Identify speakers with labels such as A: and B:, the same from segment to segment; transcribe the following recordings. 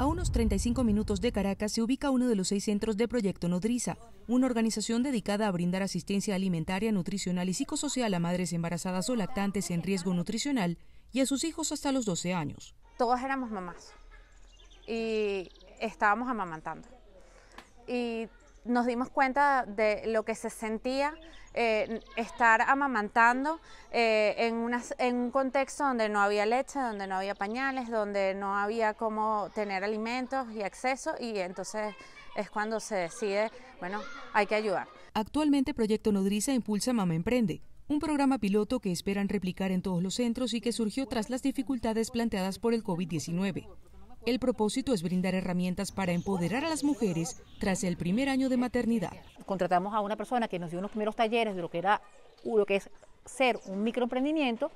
A: A unos 35 minutos de Caracas se ubica uno de los seis centros de Proyecto Nodriza, una organización dedicada a brindar asistencia alimentaria, nutricional y psicosocial a madres embarazadas o lactantes en riesgo nutricional y a sus hijos hasta los 12 años.
B: Todas éramos mamás y estábamos amamantando. Y nos dimos cuenta de lo que se sentía eh, estar amamantando eh, en, en, un contexto donde no había leche, donde no había pañales, donde no había cómo tener alimentos y acceso y entonces es cuando se decide,
A: bueno, hay que ayudar. Actualmente Proyecto Nodriza impulsa Mama Emprende, un programa piloto que esperan replicar en todos los centros y que surgió tras las dificultades planteadas por el COVID-19. El propósito es brindar herramientas para empoderar a las mujeres tras el primer año de maternidad. Contratamos a una persona que nos dio unos primeros talleres de lo que era lo que es ser un
C: microemprendimiento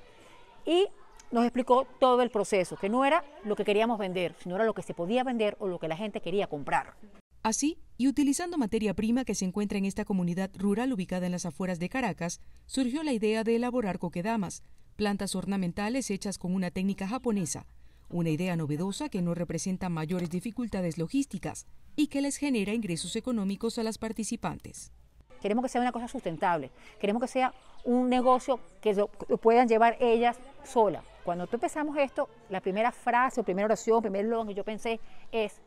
C: y nos explicó todo el proceso, que no era lo que queríamos
A: vender, sino era lo que se podía vender o lo
C: que la gente quería comprar.
A: Así, y utilizando materia prima que se encuentra en esta comunidad rural ubicada en las afueras de Caracas, surgió la idea de elaborar coquedamas, plantas ornamentales hechas con una técnica japonesa, una idea novedosa que no representa mayores dificultades logísticas y que les genera ingresos económicos a las participantes. Queremos que sea una cosa sustentable, queremos que sea un negocio que
C: puedan llevar ellas solas. Cuando empezamos esto, la primera frase o primera oración, primer lo que yo pensé es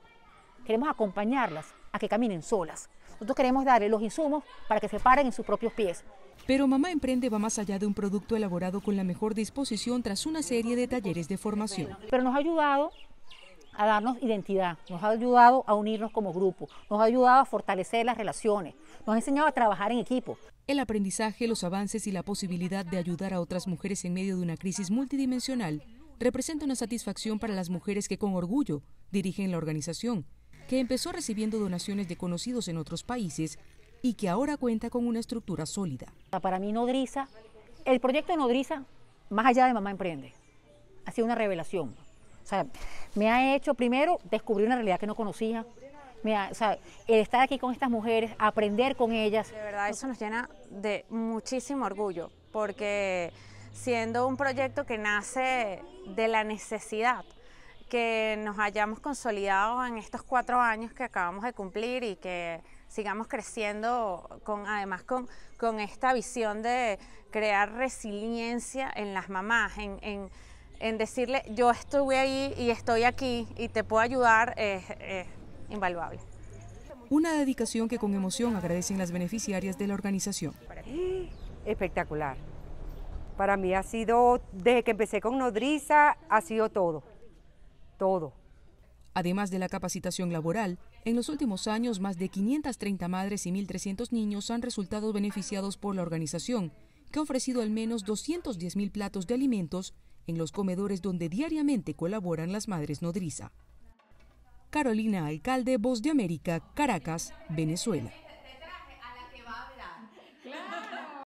C: queremos acompañarlas a que caminen solas. Nosotros
A: queremos darles los insumos para que se paren en sus propios pies. Pero Mamá Emprende va más allá de un producto elaborado con la mejor disposición tras una serie de talleres de formación. Pero nos ha ayudado
C: a darnos identidad, nos ha ayudado a unirnos como grupo, nos ha ayudado a fortalecer las
A: relaciones, nos ha enseñado a trabajar en equipo. El aprendizaje, los avances y la posibilidad de ayudar a otras mujeres en medio de una crisis multidimensional representa una satisfacción para las mujeres que con orgullo dirigen la organización que empezó recibiendo donaciones de conocidos en otros países y que ahora cuenta con una estructura sólida. Para mí Nodriza, el proyecto
C: de Nodriza, más allá de Mamá Emprende, ha sido una revelación. O sea, me ha hecho primero descubrir una realidad que no conocía. o sea, el estar aquí con estas mujeres,
B: aprender con ellas. De verdad, eso nos llena de muchísimo orgullo,
C: porque
B: siendo un proyecto que nace de la necesidad, que nos hayamos consolidado en estos cuatro años que acabamos de cumplir y que sigamos creciendo con además con, esta visión de crear resiliencia en las mamás, en, en, decirle yo estuve ahí y estoy aquí y te puedo ayudar es, es invaluable.
A: Una dedicación que con emoción agradecen las beneficiarias de la organización. Espectacular. Para mí ha sido, desde que empecé con Nodriza, ha sido todo todo. Además de la capacitación laboral, en los últimos años más de 530 madres y 1.300 niños han resultado beneficiados por la organización, que ha ofrecido al menos 210.000 platos de alimentos en los comedores donde diariamente colaboran las madres nodriza. Carolina Alcalde, Voz de América, Caracas, Venezuela.